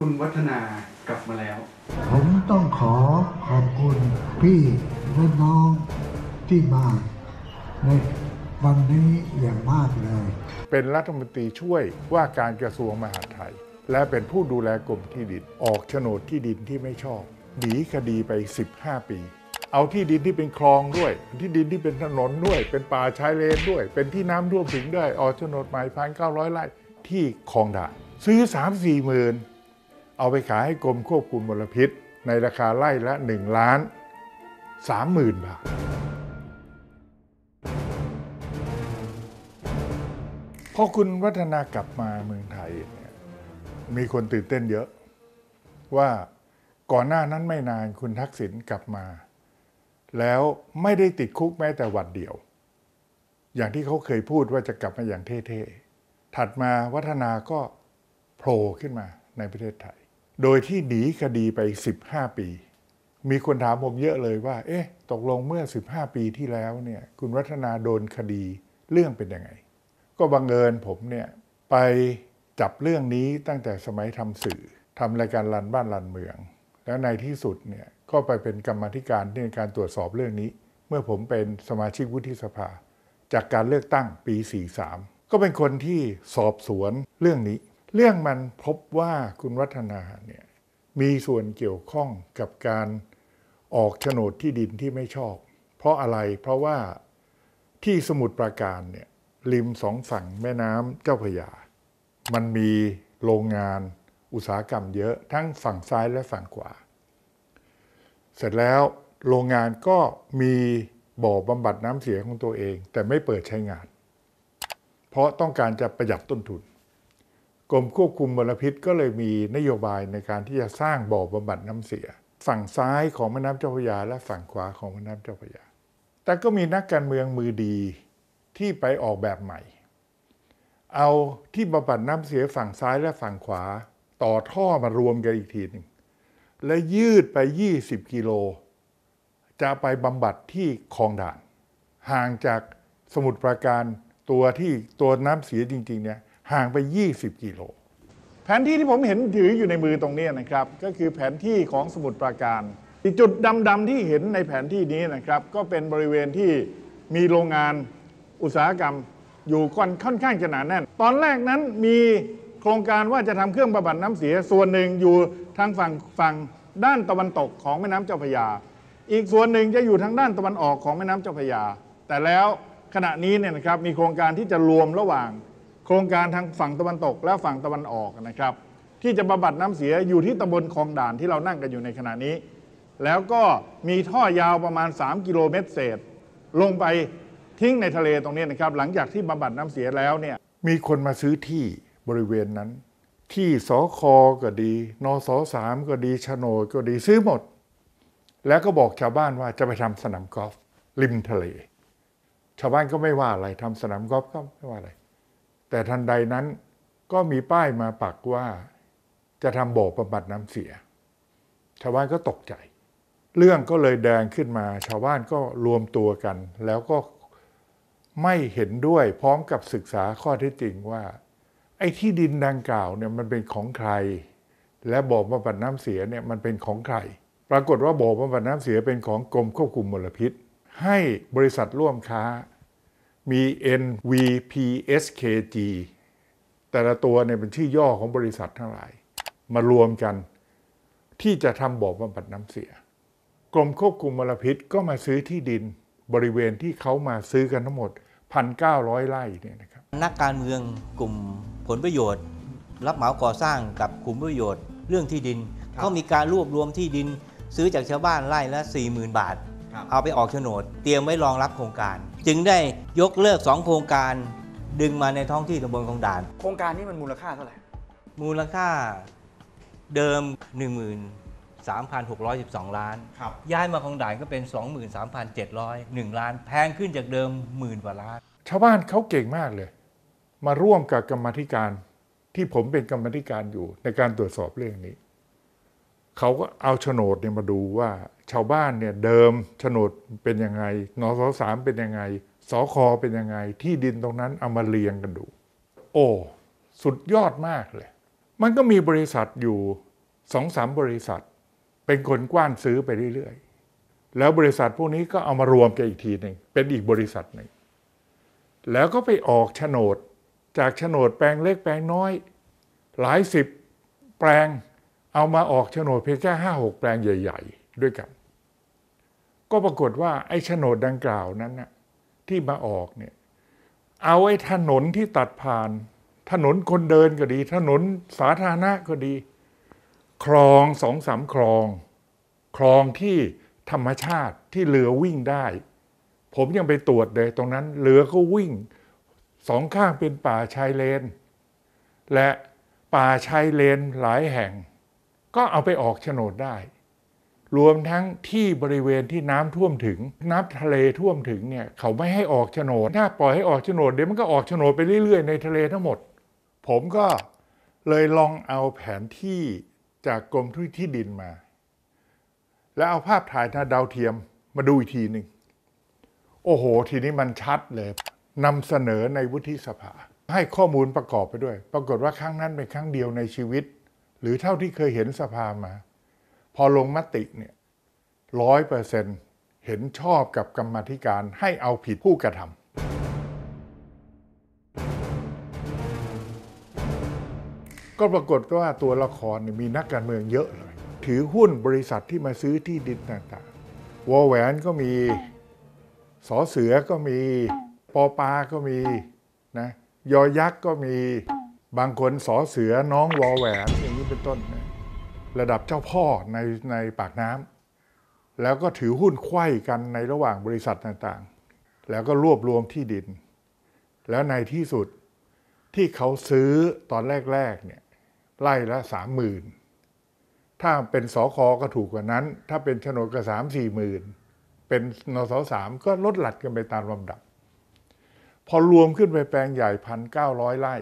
คุณวัฒนากลับมาแล้ว ผมต้องขอขอบคุณ พี่และน้องที่มาในวันนี้อย่างมากเลย เป็นรัฐมนตรีช่วยว่าการกระทรวงมหาดไทย และเป็นผู้ดูแลกรมที่ดินออกโฉนดที่ดินที่ไม่ชอบ หนีคดีไป 15 ปี เอาที่ดินที่เป็นคลองด้วย ที่ดินที่เป็นถนนด้วย เป็นป่าชายเลนด้วยเป็นที่น้ำท่วมถึงด้วยออกโฉนดใหม่พันเก้าร้อยไร่ที่คลองด่านซื้อสามสี่หมื่นเอาไปขายให้กรมควบคุมมลพิษ ในราคาไล่ละ 1 ล้าน30,000บาทพอคุณวัฒนากลับมาเมืองไทย มีคนตื่นเต้นเยอะ ว่าก่อนหน้านั้นไม่นานคุณทักษิณกลับมา แล้วไม่ได้ติดคุกแม้แต่วันเดียว อย่างที่เขาเคยพูดว่าจะกลับมาอย่างเท่ ๆ ถัดมาวัฒนาก็โผล่ขึ้นมาในประเทศไทยโดยที่หนีคดีไป 15 ปี มีคนถามผมเยอะเลยว่า เอ๊ะ ตกลงเมื่อ 15 ปีที่แล้วเนี่ยคุณวัฒนาโดนคดีเรื่องเป็นยังไง ก็บังเอิญผมเนี่ยไปจับเรื่องนี้ตั้งแต่สมัยทำสื่อทำรายการรันบ้านรันเมือง แล้วในที่สุดเนี่ยก็ไปเป็นกรรมธิการในการตรวจสอบเรื่องนี้ เมื่อผมเป็นสมาชิกวุฒิสภา จากการเลือกตั้งปี43ก็เป็นคนที่สอบสวนเรื่องนี้เรื่องมันพบว่าคุณวัฒนาเนี่ยมีส่วนเกี่ยวข้องกับการออกโฉนดที่ดินที่ไม่ชอบ เพราะอะไรเพราะว่าที่สมุทรปราการเนี่ยริมสองฝั่งแม่น้ำเจ้าพระยา มันมีโรงงานอุตสาหกรรมเยอะทั้งฝั่งซ้ายและฝั่งขวาเสร็จแล้วโรงงานก็มี บ่อบำบัดน้ำเสียของตัวเองแต่ไม่เปิดใช้งาน เพราะต้องการจะประหยัดต้นทุนกรมควบคุมมลพิษก็เลยมีนโยบายในการที่จะสร้างบ่อบำบัดน้ำเสียฝั่งซ้ายของแม่น้ำเจ้าพระยาและฝั่งขวาของแม่น้ำเจ้าพระยา แต่ก็มีนักการเมืองมือดีที่ไปออกแบบใหม่ เอาที่บำบัดน้ำเสียฝั่งซ้ายและฝั่งขวาต่อท่อมารวมกันอีกทีหนึ่งและยืดไป 20กิโลจะไปบำบัดที่คลองด่าน ห่างจากสมุทรปราการตัวที่ตัวน้ำเสียจริงๆ เนี่ยห่างไป 20 กิโล แผนที่ที่ผมเห็นถืออยู่ในมือตรงนี้นะครับ ก็คือแผนที่ของสมุทรปราการอีจุดดำๆที่เห็นในแผนที่นี้นะครับ ก็เป็นบริเวณที่มีโรงงานอุตสาหกรรมอยู่ค่อนข้างจะหนาแน่น ตอนแรกนั้นมีโครงการว่าจะทำเครื่องประบัดน้ำเสีย ส่วนหนึ่งอยู่ทางฝั่งฝั่งด้านตะวันตกของแม่น้ำเจ้าพระยา อีกส่วนหนึ่งจะอยู่ทางด้านตะวันออกของแม่น้ำเจ้าพระยา แต่แล้วขณะนี้เนี่ยนะครับ มีโครงการที่จะรวมระหว่างโครงการทางฝั่งตะวันตกและฝั่งตะวันออกนะครับ ที่จะบำบัดน้ำเสียอยู่ที่ตำบลคลองด่านที่เรานั่งกันอยู่ในขณะนี้ แล้วก็มีท่อยาวประมาณ 3 กิโลเมตรเศษลงไปทิ้งในทะเลตรงนี้นะครับ หลังจากที่บำบัดน้ำเสียแล้วเนี่ยมีคนมาซื้อที่บริเวณนั้น ที่สอคอก็ดีนสอสามก็ดีชโนก็ดีซื้อหมด แล้วก็บอกชาวบ้านว่าจะไปทำสนามกอล์ฟริมทะเล ชาวบ้านก็ไม่ว่าอะไรทำสนามกอล์ฟก็ไม่ว่าอะไรแต่ทันใดนั้นก็มีป้ายมาปักว่าจะทำโบปบำบัดน้ำเสีย ชาวบ้านก็ตกใจ เรื่องก็เลยแดงขึ้นมา ชาวบ้านก็รวมตัวกัน แล้วก็ไม่เห็นด้วยพร้อมกับศึกษาข้อเท็จจริงว่า ไอ้ที่ดินดังกล่าวเนี่ยมันเป็นของใคร และบ่อบำบัดน้ำเสียเนี่ยมันเป็นของใคร ปรากฏว่าบ่อบำบัดน้ำเสียเป็นของกรมควบคุมมลพิษ ให้บริษัทร่วมค้ามี NVPSKG แต่ละตัวเนี่ยเป็นชื่อย่อของบริษัททั้งหลาย มารวมกันที่จะทำบ่อบำบัดน้ำเสีย กรมควบคุมมลพิษก็มาซื้อที่ดินบริเวณที่เขามาซื้อกันทั้งหมด 1,900ไร่เนี่ยนะครับนักการเมืองกลุ่มผลประโยชน์ รับเหมาก่อสร้างกับกลุ่มประโยชน์ เรื่องที่ดิน เขามีการรวบรวมที่ดิน ซื้อจากชาวบ้านไร่ละ 40,000 บาทเอาไปออกโฉนดเตรียมไว้รองรับโครงการ จึงได้ยกเลิก2 โครงการดึงมาในท้องที่ตำบลคลองด่าน โครงการนี้มันมูลค่าเท่าไหร่มูลค่าเดิม 13,612 ล้านย้ายมาคลองด่านก็เป็น 23,701ล้าน แพงขึ้นจากเดิมหมื่นกว่าล้าน ชาวบ้านเขาเก่งมากเลย มาร่วมกับกรรมธิการที่ผมเป็นกรรมธิการอยู่ ในการตรวจสอบเรื่องนี้เขาก็เอาโฉนดเนี่ยมาดูว่าชาวบ้านเนี่ยเดิมโฉนดเป็นยังไง นสสามเป็นยังไงสอคอเป็นยังไง ที่ดินตรงนั้นเอามาเรียงกันดู โอ้ สุดยอดมากเลย มันก็มีบริษัทอยู่สองสามบริษัท เป็นคนกว้านซื้อไปเรื่อยๆ แล้วบริษัทพวกนี้ก็เอามารวมกันอีกทีหนึ่งเป็นอีกบริษัทหนึ่งแล้วก็ไปออกโฉนดจากโฉนดแปลงเล็กแปลงน้อย หลายสิบแปลง เอามาออกโฉนดเพียงแค่ห้าหกแปลงใหญ่ ๆ ด้วยกันก็ปรากฏว่าไอ้โฉนดดังกล่าว นั้นนะที่มาออกเนี่ยเอาไอ้ถนนที่ตัดผ่าน ถนนคนเดินก็ดี ถนนสาธารณะก็ดี คลองสองสามคลอง คลองที่ธรรมชาติที่เรือวิ่งได้ ผมยังไปตรวจเลยตรงนั้นเรือก็วิ่งสองข้างเป็นป่าชายเลน และป่าชายเลนหลายแห่ง ก็เอาไปออกโฉนดได้รวมทั้งที่บริเวณที่น้ำท่วมถึง น้ำทะเลท่วมถึงเนี่ย เขาไม่ให้ออกโฉนดถ้าปล่อยให้ออกโฉนดเดี๋ยวมันก็ออกโฉนดไปเรื่อยๆในทะเลทั้งหมด ผมก็เลยลองเอาแผนที่จากกรมทุที่ดินมา แล้วเอาภาพถ่ายทางดาวเทียมมาดูอีกทีหนึ่งโอ้โห ทีนี้มันชัดเลยนำเสนอในวุฒิสภา ให้ข้อมูลประกอบไปด้วย ปรากฏว่าครั้งนั้นเป็นครั้งเดียวในชีวิต หรือเท่าที่เคยเห็นสภามาพอลงมติเนี่ยร้อยเปอร์เซ็นต์เห็นชอบกับกรรมธิการให้เอาผิดผู้กระทำก็ปรากฏว่าตัวละครมีนักการเมืองเยอะเลย ถือหุ้นบริษัทที่มาซื้อที่ดินต่างๆวอแหวนก็มีสอเสือก็มีปอปาก็มีนะยอยักษ์ก็มีบางคนสอเสือน้องวอแหวนอย่างนี้เป็นต้นระดับเจ้าพ่อในในปากน้ำแล้วก็ถือหุ้นไข้กันในระหว่างบริษัทต่างๆ แล้วก็รวบรวมที่ดิน แล้วในที่สุดที่เขาซื้อตอนแรกๆเนี่ยไล่ละสามหมื่นถ้าเป็นสอคอก็ถูกกว่านั้น ถ้าเป็นโฉนดก็สามสี่หมื่นเป็นนสสามก็ลดหลัดกันไปตามลำดับ พอรวมขึ้นไปแปลงใหญ่พันเก้าร้อยไร่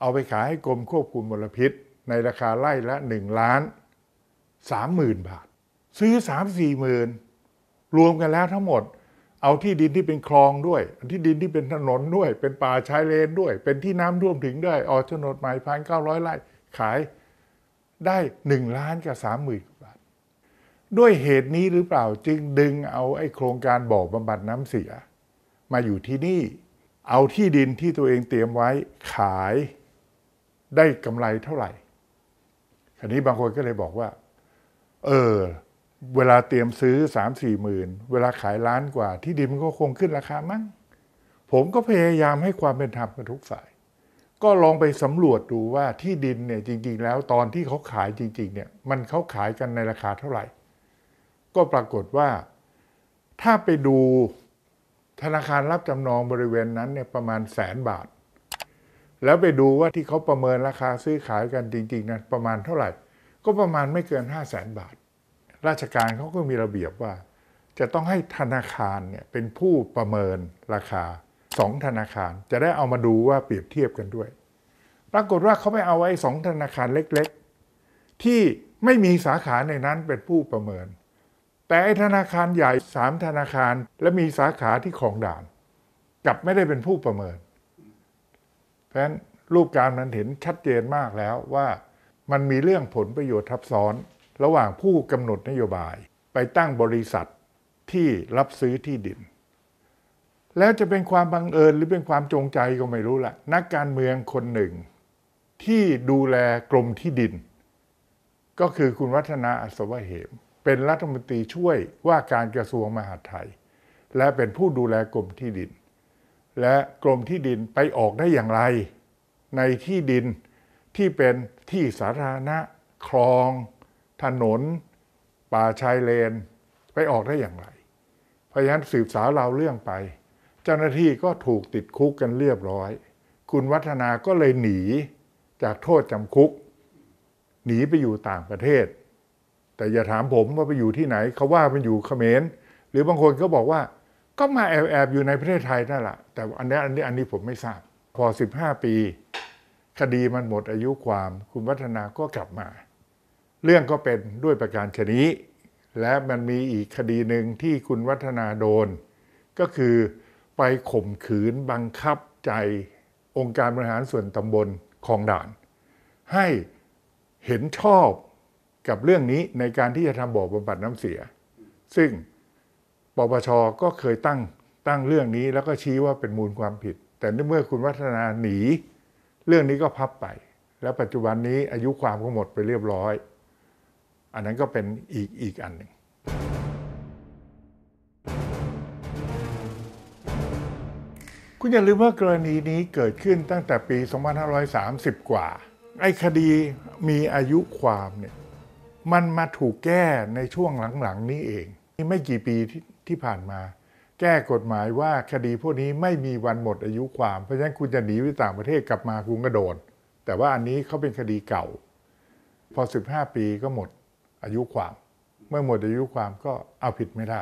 เอาไปขายให้กรมควบคุมมลพิษในราคาไร่ละ1ล้าน3 0,000 บาท ซื้อ3 4หมื่นรวมกันแล้วทั้งหมด เอาที่ดินที่เป็นคลองด้วยที่ดินที่เป็นถนนด้วย เป็นป่าชายเลนด้วย เป็นที่น้ำท่วมถึงด้วยออกโฉนดใหม่พันเก้าร้อยไร่ขายได้หนึ่งล้านกับสามหมื่นบาทด้วยเหตุนี้หรือเปล่าจึงดึงเอาไอ้โครงการบ่อบำบัดน้ำเสียมาอยู่ที่นี่เอาที่ดินที่ตัวเองเตรียมไว้ขายได้กำไรเท่าไหร่อันนี้บางคนก็เลยบอกว่า เออ เวลาเตรียมซื้อสามสี่หมื่น เวลาขายล้านกว่า ที่ดินมันก็คงขึ้นราคามั้ง ผมก็พยายามให้ความเป็นธรรมกับทุกฝ่าย ก็ลองไปสำรวจดูว่าที่ดินเนี่ยจริง ๆ แล้วตอนที่เขาขายจริงๆ เนี่ย มันเขาขายกันในราคาเท่าไหร่ ก็ปรากฏว่า ถ้าไปดูธนาคารรับจำนองบริเวณนั้นเนี่ยประมาณแสนบาทแล้วไปดูว่าที่เขาประเมินราคาซื้อขายกันจริงๆนั้นประมาณเท่าไหร่ ก็ประมาณไม่เกิน5 0 0แสนบาท ราชการเขาก็มีระเบียบว่า จะต้องให้ธนาคารเนี่ยเป็นผู้ประเมินราคาสองธนาคาร จะได้เอามาดูว่าเปรียบเทียบกันด้วย ปรากฏว่าเขาไม่เอาไว้สองธนาคารเล็กๆ ที่ไม่มีสาขาในนั้นเป็นผู้ประเมิน แต่ไอ้ธนาคารใหญ่สามธนาคารและมีสาขาที่ของด่านกลับไม่ได้เป็นผู้ประเมินพราะฉะนั้นรูปการมันเห็นชัดเจนมากแล้วว่ามันมีเรื่องผลประโยชน์ทับซ้อนระหว่างผู้กำหนดนโยบายไปตั้งบริษัทที่รับซื้อที่ดิน แล้วจะเป็นความบังเอิญหรือเป็นความจงใจก็ไม่รู้ละนักการเมืองคนหนึ่งที่ดูแลกรมที่ดิน ก็คือคุณวัฒนาอัศวะเหมเป็นรัฐมนตรีช่วยว่าการกระทรวงมหาดไทยและเป็นผู้ดูแลกรมที่ดินและกรมที่ดินไปออกได้อย่างไร ในที่ดินที่เป็นที่สาธารณะคลอง ถนนป่าชายเลน ไปออกได้อย่างไรเพราะฉะนั้นสืบสาวเราเรื่องไป เจ้าหน้าที่ก็ถูกติดคุกกันเรียบร้อย คุณวัฒนาก็เลยหนีจากโทษจำคุก หนีไปอยู่ต่างประเทศ แต่อย่าถามผมว่าไปอยู่ที่ไหน เขาว่ามันอยู่เขมร หรือบางคนก็บอกว่าก็มาแอบแอบอยู่ในประเทศไทยนั่นแหละแต่อันนี้อันนี้อันนี้ผมไม่ทราบ พอ 15 ปี คดีมันหมดอายุความ คุณวัฒนาก็กลับมา เรื่องก็เป็นด้วยประการชนี้ และมันมีอีกคดีหนึ่งที่คุณวัฒนาโดน ก็คือไปข่มขืนบังคับใจองค์การบริหารส่วนตำบลคลองด่าน ให้เห็นชอบกับเรื่องนี้ในการที่จะทำบ่อบำบัดน้ำเสีย ซึ่งปปช ก็เคยตั้งตั้งเรื่องนี้แล้วก็ชี้ว่าเป็นมูลความผิด แต่เมื่อคุณวัฒนาหนีเรื่องนี้ก็พับไป แล้วปัจจุบันนี้อายุความก็หมดไปเรียบร้อย อันนั้นก็เป็นอีกอีกอันหนึ่งคุณอย่าลืมว่ากรณีนี้เกิดขึ้นตั้งแต่ปี 2530 กว่า ไอ้คดีมีอายุความเนี่ยมันมาถูกแก้ในช่วงหลังๆ นี้เอง ไม่กี่ปีที่ผ่านมาแก้กฎหมายว่าคดีพวกนี้ไม่มีวันหมดอายุความเพราะฉะนั้นคุณจะหนีไปต่างประเทศกลับมาคุณก็โดน แต่ว่าอันนี้เขาเป็นคดีเก่า พอ 15 ปีก็หมดอายุความ เมื่อหมดอายุความก็เอาผิดไม่ได้